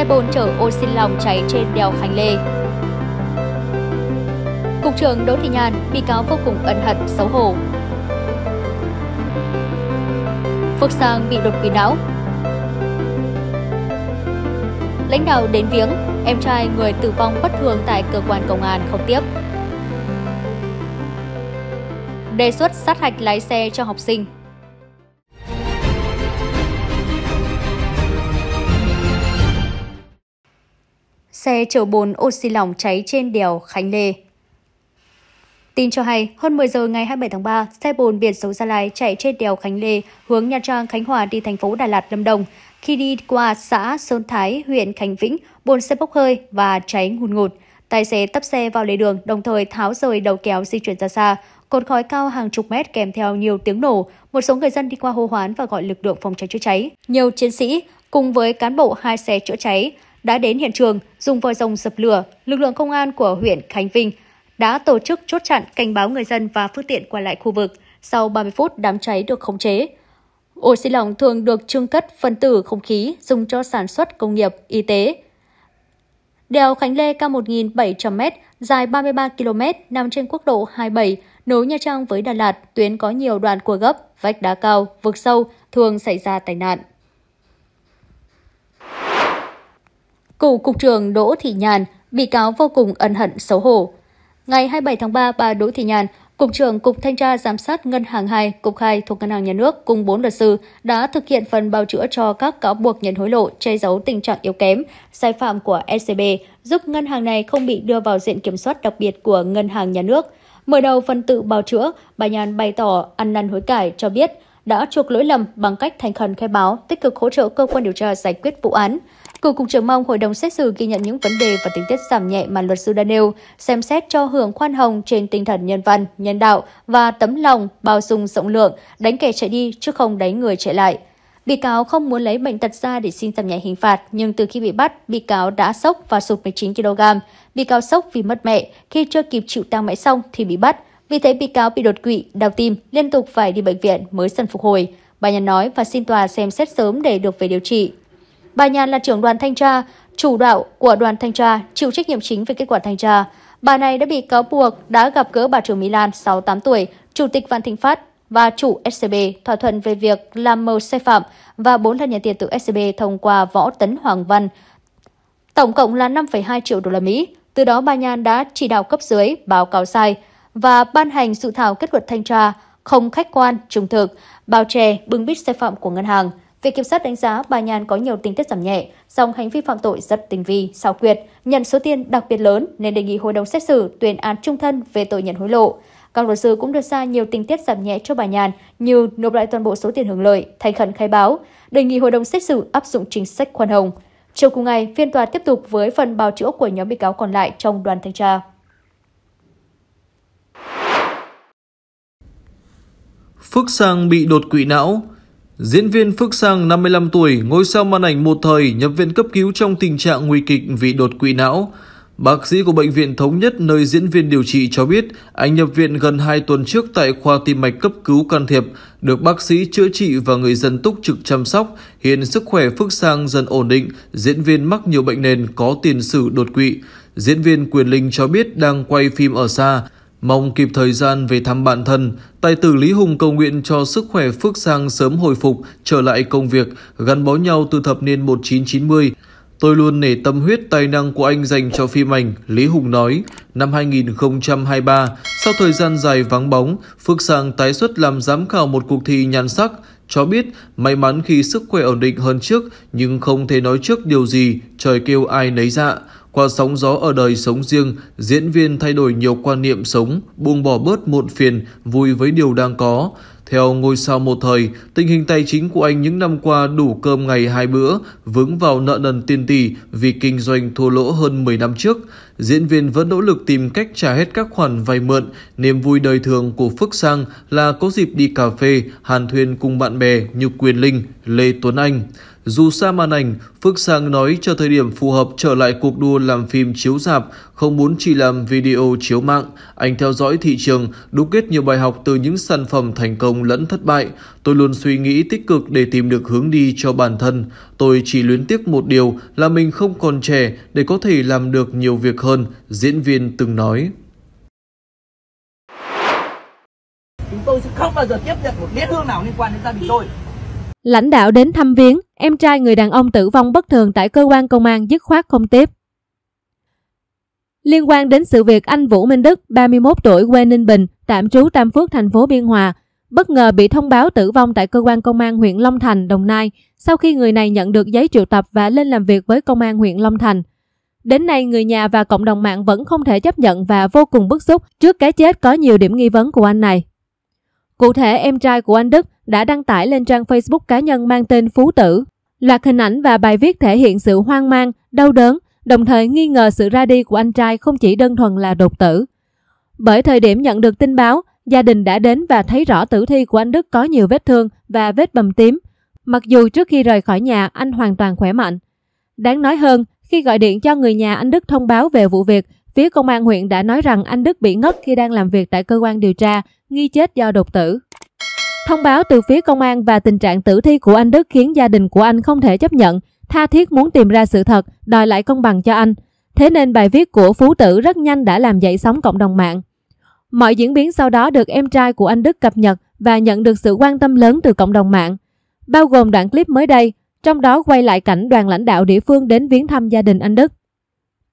xe bồn chở oxy xin lòng cháy trên đèo Khánh Lê. Cục trưởng Đỗ Thị Nhàn, bị cáo vô cùng ân hận, xấu hổ. Phước Sang bị đột quỵ não. Lãnh đạo đến viếng, em trai người tử vong bất thường tại cơ quan công an không tiếp. Đề xuất sát hạch lái xe cho học sinh xe chở bồn oxy lỏng cháy trên đèo Khánh Lê. Tin cho hay, hơn 10 giờ ngày 27 tháng 3, xe bồn biển số Gia Lai chạy trên đèo Khánh Lê hướng Nha Trang, Khánh Hòa đi thành phố Đà Lạt, Lâm Đồng. Khi đi qua xã Sơn Thái, huyện Khánh Vĩnh, bồn xe bốc hơi và cháy ngùn ngụt. Tài xế tấp xe vào lề đường, đồng thời tháo rời đầu kéo di chuyển ra xa. Cột khói cao hàng chục mét kèm theo nhiều tiếng nổ, một số người dân đi qua hô hoán và gọi lực lượng phòng cháy chữa cháy. Nhiều chiến sĩ cùng với cán bộ hai xe chữa cháy đã đến hiện trường dùng vòi rồng dập lửa, lực lượng công an của huyện Khánh Vinh đã tổ chức chốt chặn cảnh báo người dân và phương tiện qua lại khu vực. Sau 30 phút, đám cháy được khống chế. Ổ xi lỏng thường được trưng cất phân tử không khí dùng cho sản xuất công nghiệp, y tế. Đèo Khánh Lê cao 1.700m, dài 33 km, nằm trên quốc lộ 27, nối Nha Trang với Đà Lạt, tuyến có nhiều đoạn cua gấp, vách đá cao, vực sâu, thường xảy ra tai nạn. Cựu Cục trưởng Đỗ Thị Nhàn, bị cáo vô cùng ân hận xấu hổ. Ngày 27 tháng 3, bà Đỗ Thị Nhàn, Cục trưởng Cục Thanh tra Giám sát Ngân hàng 2, Cục 2 thuộc Ngân hàng Nhà nước cùng 4 luật sư đã thực hiện phần bào chữa cho các cáo buộc nhận hối lộ, che giấu tình trạng yếu kém, sai phạm của ECB giúp ngân hàng này không bị đưa vào diện kiểm soát đặc biệt của Ngân hàng Nhà nước. Mở đầu phần tự bào chữa, bà Nhàn bày tỏ ăn năn hối cải cho biết đã chuộc lỗi lầm bằng cách thành khẩn khai báo, tích cực hỗ trợ cơ quan điều tra giải quyết vụ án. Cựu Cục trưởng mong Hội đồng xét xử ghi nhận những vấn đề và tình tiết giảm nhẹ mà luật sư đã nêu, xem xét cho hưởng khoan hồng trên tinh thần nhân văn, nhân đạo và tấm lòng, bao dung rộng lượng, đánh kẻ chạy đi chứ không đánh người chạy lại. Bị cáo không muốn lấy bệnh tật ra để xin giảm nhẹ hình phạt, nhưng từ khi bị bắt, bị cáo đã sốc và sụt 19 kg. Bị cáo sốc vì mất mẹ, khi chưa kịp chịu tang mẹ xong thì bị bắt. Vì thế bị cáo bị đột quỵ, đau tim, liên tục phải đi bệnh viện mới dần phục hồi. Bà nhận nói và xin tòa xem xét sớm để được về điều trị. Bà Nhàn là trưởng đoàn thanh tra, chủ đạo của đoàn thanh tra, chịu trách nhiệm chính về kết quả thanh tra. Bà này đã bị cáo buộc đã gặp gỡ bà Trưởng Mỹ Lan, 68 tuổi, chủ tịch Vạn Thịnh Phát và chủ SCB thỏa thuận về việc làm mờ sai phạm và bốn lần nhận tiền từ SCB thông qua Võ Tấn Hoàng Văn. Tổng cộng là 5,2 triệu đô la Mỹ. Từ đó bà Nhàn đã chỉ đạo cấp dưới báo cáo sai và ban hành dự thảo kết luận thanh tra không khách quan, trung thực, bao che, bưng bít sai phạm của ngân hàng. Viện Kiểm sát đánh giá bà Nhàn có nhiều tình tiết giảm nhẹ, dòng hành vi phạm tội rất tinh vi, xảo quyệt, nhận số tiền đặc biệt lớn nên đề nghị hội đồng xét xử tuyên án trung thân về tội nhận hối lộ. Các luật sư cũng đưa ra nhiều tình tiết giảm nhẹ cho bà Nhàn như nộp lại toàn bộ số tiền hưởng lợi, thành khẩn khai báo, đề nghị hội đồng xét xử áp dụng chính sách khoan hồng. Chiều cùng ngày, phiên tòa tiếp tục với phần bào chữa của nhóm bị cáo còn lại trong đoàn thanh tra. Phước Sang bị đột quỵ não, Diễn viên Phước Sang 55 tuổi, ngôi sao màn ảnh một thời nhập viện cấp cứu trong tình trạng nguy kịch vì đột quỵ não. Bác sĩ của Bệnh viện Thống nhất nơi diễn viên điều trị cho biết anh nhập viện gần 2 tuần trước tại khoa tim mạch cấp cứu can thiệp, được bác sĩ chữa trị và người dân túc trực chăm sóc. Hiện sức khỏe Phước Sang dần ổn định, diễn viên mắc nhiều bệnh nền có tiền sử đột quỵ. Diễn viên Quyền Linh cho biết đang quay phim ở xa, Mong kịp thời gian về thăm bạn thân, tài tử Lý Hùng cầu nguyện cho sức khỏe Phước Sang sớm hồi phục, trở lại công việc, gắn bó nhau từ thập niên 1990. Tôi luôn nể tâm huyết tài năng của anh dành cho phim ảnh, Lý Hùng nói. Năm 2023, sau thời gian dài vắng bóng, Phước Sang tái xuất làm giám khảo một cuộc thi nhan sắc, cho biết may mắn khi sức khỏe ổn định hơn trước nhưng không thể nói trước điều gì, trời kêu ai nấy dạ. Qua sóng gió ở đời sống riêng, diễn viên thay đổi nhiều quan niệm sống, buông bỏ bớt muộn phiền, vui với điều đang có. Theo ngôi sao một thời, tình hình tài chính của anh những năm qua đủ cơm ngày hai bữa, vướng vào nợ nần tiền tỷ vì kinh doanh thua lỗ hơn 10 năm trước. Diễn viên vẫn nỗ lực tìm cách trả hết các khoản vay mượn. Niềm vui đời thường của Phước Sang là có dịp đi cà phê, hàn thuyền cùng bạn bè như Quyền Linh, Lê Tuấn Anh. Dù xa màn ảnh, Phước Sang nói cho thời điểm phù hợp trở lại cuộc đua làm phim chiếu dạp, không muốn chỉ làm video chiếu mạng. Anh theo dõi thị trường, đúc kết nhiều bài học từ những sản phẩm thành công lẫn thất bại. Tôi luôn suy nghĩ tích cực để tìm được hướng đi cho bản thân. Tôi chỉ luyến tiếc một điều là mình không còn trẻ để có thể làm được nhiều việc hơn, diễn viên từng nói. Chúng tôi sẽ không bao giờ tiếp nhận một biết hương nào liên quan đến gia đình tôi. Lãnh đạo đến thăm viếng, em trai người đàn ông tử vong bất thường tại cơ quan công an dứt khoát không tiếp. Liên quan đến sự việc anh Vũ Minh Đức, 31 tuổi quê Ninh Bình, tạm trú Tam Phước, thành phố Biên Hòa, bất ngờ bị thông báo tử vong tại cơ quan công an huyện Long Thành, Đồng Nai sau khi người này nhận được giấy triệu tập và lên làm việc với công an huyện Long Thành. Đến nay, người nhà và cộng đồng mạng vẫn không thể chấp nhận và vô cùng bức xúc trước cái chết có nhiều điểm nghi vấn của anh này. Cụ thể, em trai của anh Đức, đã đăng tải lên trang Facebook cá nhân mang tên Phú Tử. Loạt hình ảnh và bài viết thể hiện sự hoang mang, đau đớn, đồng thời nghi ngờ sự ra đi của anh trai không chỉ đơn thuần là đột tử. Bởi thời điểm nhận được tin báo, gia đình đã đến và thấy rõ tử thi của anh Đức có nhiều vết thương và vết bầm tím. Mặc dù trước khi rời khỏi nhà, anh hoàn toàn khỏe mạnh. Đáng nói hơn, khi gọi điện cho người nhà anh Đức thông báo về vụ việc, phía công an huyện đã nói rằng anh Đức bị ngất khi đang làm việc tại cơ quan điều tra, nghi chết do đột tử. Thông báo từ phía công an và tình trạng tử thi của anh Đức khiến gia đình của anh không thể chấp nhận, tha thiết muốn tìm ra sự thật, đòi lại công bằng cho anh. Thế nên bài viết của Phú Tử rất nhanh đã làm dậy sóng cộng đồng mạng. Mọi diễn biến sau đó được em trai của anh Đức cập nhật và nhận được sự quan tâm lớn từ cộng đồng mạng, bao gồm đoạn clip mới đây, trong đó quay lại cảnh đoàn lãnh đạo địa phương đến viếng thăm gia đình anh Đức.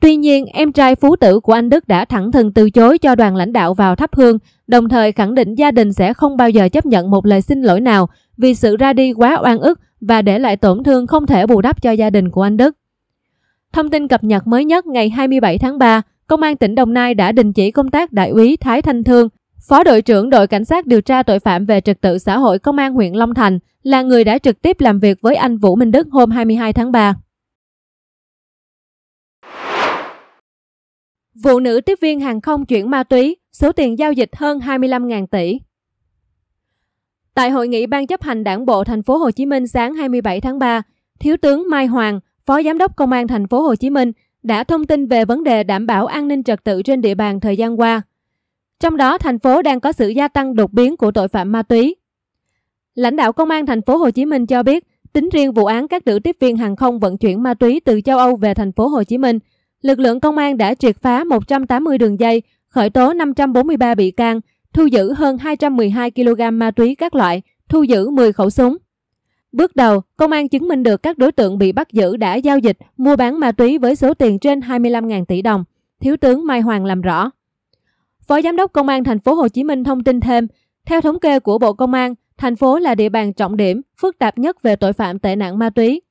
Tuy nhiên, em trai phú tử của anh Đức đã thẳng thừng từ chối cho đoàn lãnh đạo vào thắp hương, đồng thời khẳng định gia đình sẽ không bao giờ chấp nhận một lời xin lỗi nào vì sự ra đi quá oan ức và để lại tổn thương không thể bù đắp cho gia đình của anh Đức. Thông tin cập nhật mới nhất ngày 27 tháng 3, Công an tỉnh Đồng Nai đã đình chỉ công tác Đại úy Thái Thanh Thương, Phó đội trưởng đội cảnh sát điều tra tội phạm về trật tự xã hội Công an huyện Long Thành là người đã trực tiếp làm việc với anh Vũ Minh Đức hôm 22 tháng 3. Vụ nữ tiếp viên hàng không chuyển ma túy, số tiền giao dịch hơn 25.000 tỷ. Tại hội nghị ban chấp hành Đảng bộ thành phố Hồ Chí Minh sáng 27 tháng 3, Thiếu tướng Mai Hoàng, Phó Giám đốc Công an thành phố Hồ Chí Minh đã thông tin về vấn đề đảm bảo an ninh trật tự trên địa bàn thời gian qua. Trong đó, thành phố đang có sự gia tăng đột biến của tội phạm ma túy. Lãnh đạo Công an thành phố Hồ Chí Minh cho biết, tính riêng vụ án các nữ tiếp viên hàng không vận chuyển ma túy từ châu Âu về thành phố Hồ Chí Minh – lực lượng công an đã triệt phá 180 đường dây, khởi tố 543 bị can, thu giữ hơn 212 kg ma túy các loại, thu giữ 10 khẩu súng. Bước đầu, công an chứng minh được các đối tượng bị bắt giữ đã giao dịch mua bán ma túy với số tiền trên 25.000 tỷ đồng, Thiếu tướng Mai Hoàng làm rõ. Phó Giám đốc Công an thành phố Hồ Chí Minh thông tin thêm, theo thống kê của Bộ Công an, thành phố là địa bàn trọng điểm, phức tạp nhất về tội phạm tệ nạn ma túy.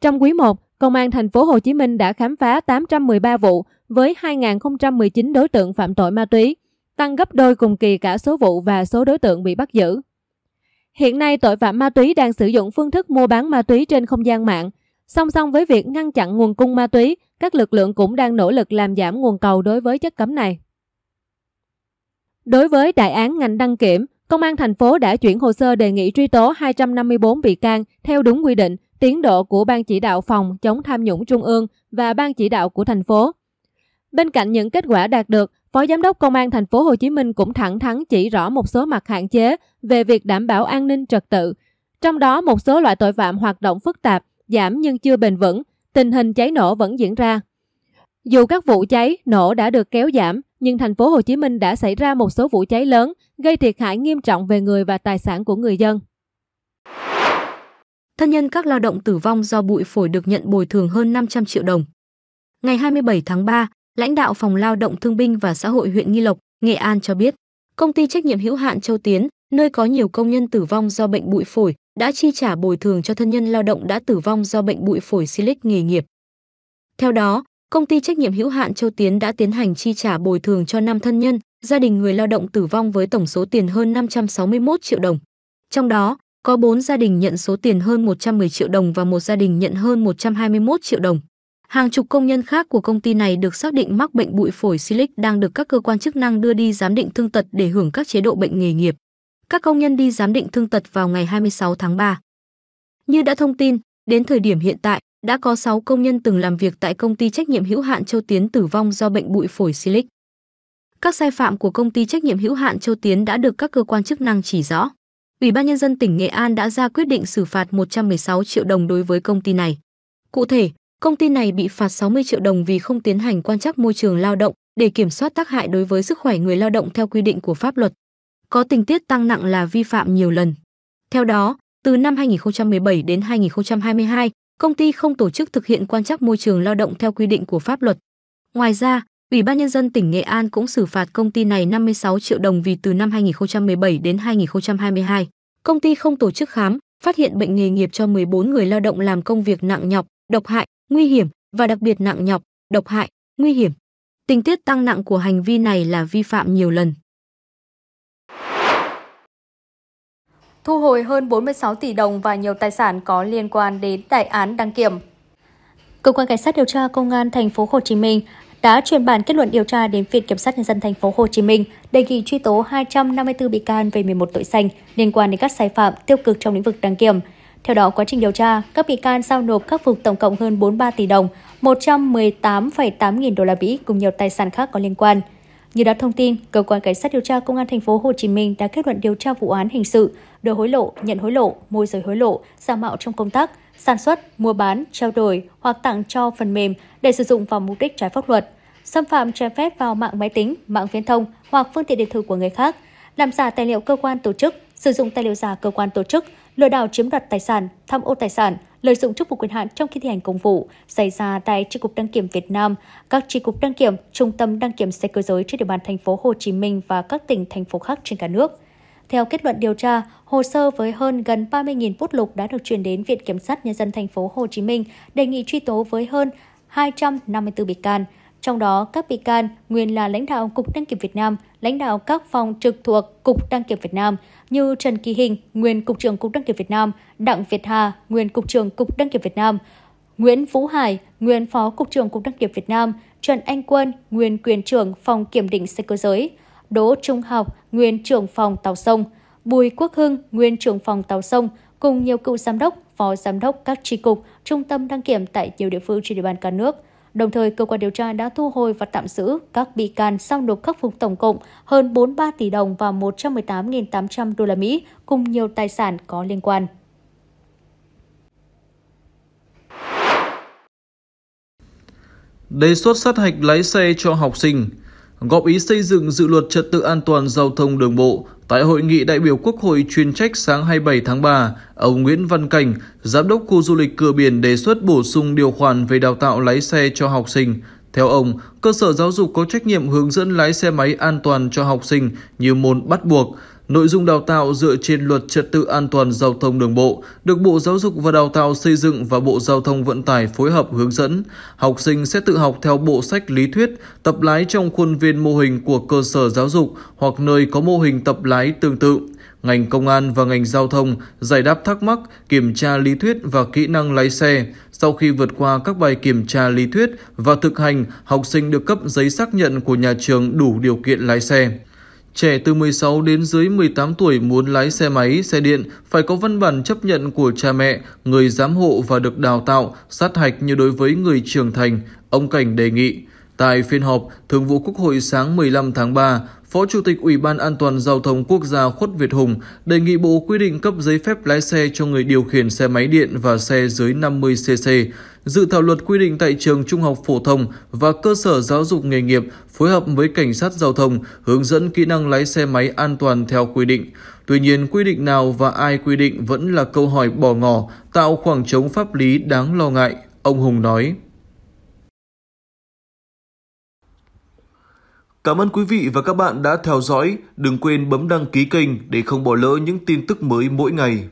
Trong quý 1, Công an thành phố Hồ Chí Minh đã khám phá 813 vụ với 2019 đối tượng phạm tội ma túy, tăng gấp đôi cùng kỳ cả số vụ và số đối tượng bị bắt giữ. Hiện nay tội phạm ma túy đang sử dụng phương thức mua bán ma túy trên không gian mạng, song song với việc ngăn chặn nguồn cung ma túy, các lực lượng cũng đang nỗ lực làm giảm nguồn cầu đối với chất cấm này. Đối với đại án ngành đăng kiểm, Công an thành phố đã chuyển hồ sơ đề nghị truy tố 254 bị can theo đúng quy định tiến độ của Ban chỉ đạo phòng chống tham nhũng trung ương và Ban chỉ đạo của thành phố. Bên cạnh những kết quả đạt được, Phó Giám đốc Công an thành phố Hồ Chí Minh cũng thẳng thắn chỉ rõ một số mặt hạn chế về việc đảm bảo an ninh trật tự. Trong đó, một số loại tội phạm hoạt động phức tạp, giảm nhưng chưa bền vững, tình hình cháy nổ vẫn diễn ra. Dù các vụ cháy, nổ đã được kéo giảm, nhưng thành phố Hồ Chí Minh đã xảy ra một số vụ cháy lớn, gây thiệt hại nghiêm trọng về người và tài sản của người dân. Thân nhân các lao động tử vong do bụi phổi được nhận bồi thường hơn 500 triệu đồng. Ngày 27 tháng 3, lãnh đạo phòng lao động thương binh và xã hội huyện Nghi Lộc, Nghệ An cho biết, công ty trách nhiệm hữu hạn Châu Tiến, nơi có nhiều công nhân tử vong do bệnh bụi phổi, đã chi trả bồi thường cho thân nhân lao động đã tử vong do bệnh bụi phổi Silic nghề nghiệp. Theo đó, công ty trách nhiệm hữu hạn Châu Tiến đã tiến hành chi trả bồi thường cho năm thân nhân, gia đình người lao động tử vong với tổng số tiền hơn 561 triệu đồng. Trong đó, có 4 gia đình nhận số tiền hơn 110 triệu đồng và một gia đình nhận hơn 121 triệu đồng. Hàng chục công nhân khác của công ty này được xác định mắc bệnh bụi phổi Silic đang được các cơ quan chức năng đưa đi giám định thương tật để hưởng các chế độ bệnh nghề nghiệp. Các công nhân đi giám định thương tật vào ngày 26 tháng 3. Như đã thông tin, đến thời điểm hiện tại, đã có 6 công nhân từng làm việc tại công ty trách nhiệm hữu hạn Châu Tiến tử vong do bệnh bụi phổi Silic. Các sai phạm của công ty trách nhiệm hữu hạn Châu Tiến đã được các cơ quan chức năng chỉ rõ. Ủy ban nhân dân tỉnh Nghệ An đã ra quyết định xử phạt 116 triệu đồng đối với công ty này. Cụ thể, công ty này bị phạt 60 triệu đồng vì không tiến hành quan trắc môi trường lao động để kiểm soát tác hại đối với sức khỏe người lao động theo quy định của pháp luật. Có tình tiết tăng nặng là vi phạm nhiều lần. Theo đó, từ năm 2017 đến 2022, công ty không tổ chức thực hiện quan trắc môi trường lao động theo quy định của pháp luật. Ngoài ra, Ủy ban nhân dân tỉnh Nghệ An cũng xử phạt công ty này 56 triệu đồng vì từ năm 2017 đến 2022, công ty không tổ chức khám, phát hiện bệnh nghề nghiệp cho 14 người lao động làm công việc nặng nhọc, độc hại, nguy hiểm và đặc biệt nặng nhọc, độc hại, nguy hiểm. Tình tiết tăng nặng của hành vi này là vi phạm nhiều lần. Thu hồi hơn 46 tỷ đồng và nhiều tài sản có liên quan đến đại án đăng kiểm. Cơ quan cảnh sát điều tra công an thành phố Hồ Chí Minh đã chuyển bản kết luận điều tra đến Viện Kiểm sát Nhân dân thành phố Hồ Chí Minh đề nghị truy tố 254 bị can về 11 tội danh liên quan đến các sai phạm tiêu cực trong lĩnh vực đăng kiểm. Theo đó, quá trình điều tra, các bị can giao nộp khắc phục tổng cộng hơn 43 tỷ đồng, 118,8 nghìn đô la Mỹ cùng nhiều tài sản khác có liên quan. Như đã thông tin, cơ quan cảnh sát điều tra công an thành phố Hồ Chí Minh đã kết luận điều tra vụ án hình sự đưa hối lộ, nhận hối lộ, môi giới hối lộ, giả mạo trong công tác, sản xuất, mua bán, trao đổi hoặc tặng cho phần mềm để sử dụng vào mục đích trái pháp luật xâm phạm trái phép vào mạng máy tính, mạng viễn thông hoặc phương tiện điện tử của người khác, làm giả tài liệu cơ quan tổ chức, sử dụng tài liệu giả cơ quan tổ chức, lừa đảo chiếm đoạt tài sản, tham ô tài sản, lợi dụng chức vụ quyền hạn trong khi thi hành công vụ xảy ra tại Tri cục Đăng kiểm Việt Nam, các tri cục đăng kiểm, trung tâm đăng kiểm xe cơ giới trên địa bàn thành phố Hồ Chí Minh và các tỉnh thành phố khác trên cả nước. Theo kết luận điều tra, hồ sơ với hơn gần 30.000 bút lục đã được chuyển đến Viện Kiểm sát Nhân dân thành phố Hồ Chí Minh đề nghị truy tố với hơn 254 bị can, trong đó các bị can nguyên là lãnh đạo Cục Đăng kiểm Việt Nam, lãnh đạo các phòng trực thuộc Cục Đăng kiểm Việt Nam như Trần Kỳ Hình, nguyên Cục trưởng Cục Đăng kiểm Việt Nam, Đặng Việt Hà, nguyên Cục trưởng Cục Đăng kiểm Việt Nam, Nguyễn Vũ Hải, nguyên Phó Cục trưởng Cục Đăng kiểm Việt Nam, Trần Anh Quân, nguyên quyền trưởng phòng kiểm định xe cơ giới, Đỗ Trung Học, nguyên trưởng phòng tàu sông, Bùi Quốc Hưng, nguyên trưởng phòng tàu sông, cùng nhiều cựu giám đốc, phó giám đốc các tri cục, trung tâm đăng kiểm tại nhiều địa phương trên địa bàn cả nước – Đồng thời, cơ quan điều tra đã thu hồi và tạm giữ các bị can sau nộp khắc phục tổng cộng hơn 43 tỷ đồng và 118.800 đô la Mỹ cùng nhiều tài sản có liên quan. Đề xuất sát hạch lái xe cho học sinh – góp ý xây dựng dự luật trật tự an toàn giao thông đường bộ. Tại hội nghị đại biểu Quốc hội chuyên trách sáng 27 tháng 3, ông Nguyễn Văn Cảnh, giám đốc khu du lịch cửa biển đề xuất bổ sung điều khoản về đào tạo lái xe cho học sinh. Theo ông, cơ sở giáo dục có trách nhiệm hướng dẫn lái xe máy an toàn cho học sinh như môn bắt buộc. Nội dung đào tạo dựa trên luật trật tự an toàn giao thông đường bộ được Bộ Giáo dục và Đào tạo xây dựng và Bộ Giao thông Vận tải phối hợp hướng dẫn. Học sinh sẽ tự học theo bộ sách lý thuyết, tập lái trong khuôn viên mô hình của cơ sở giáo dục hoặc nơi có mô hình tập lái tương tự. Ngành công an và ngành giao thông giải đáp thắc mắc, kiểm tra lý thuyết và kỹ năng lái xe. Sau khi vượt qua các bài kiểm tra lý thuyết và thực hành, học sinh được cấp giấy xác nhận của nhà trường đủ điều kiện lái xe. Trẻ từ 16 đến dưới 18 tuổi muốn lái xe máy, xe điện phải có văn bản chấp nhận của cha mẹ, người giám hộ và được đào tạo, sát hạch như đối với người trưởng thành, ông Cảnh đề nghị. Tại phiên họp, Thường vụ Quốc hội sáng 15 tháng 3, Phó Chủ tịch Ủy ban An toàn Giao thông Quốc gia Khuất Việt Hùng đề nghị Bộ quy định cấp giấy phép lái xe cho người điều khiển xe máy điện và xe dưới 50cc. Dự thảo luật quy định tại trường trung học phổ thông và cơ sở giáo dục nghề nghiệp phối hợp với cảnh sát giao thông hướng dẫn kỹ năng lái xe máy an toàn theo quy định. Tuy nhiên, quy định nào và ai quy định vẫn là câu hỏi bỏ ngỏ, tạo khoảng trống pháp lý đáng lo ngại, ông Hùng nói. Cảm ơn quý vị và các bạn đã theo dõi. Đừng quên bấm đăng ký kênh để không bỏ lỡ những tin tức mới mỗi ngày.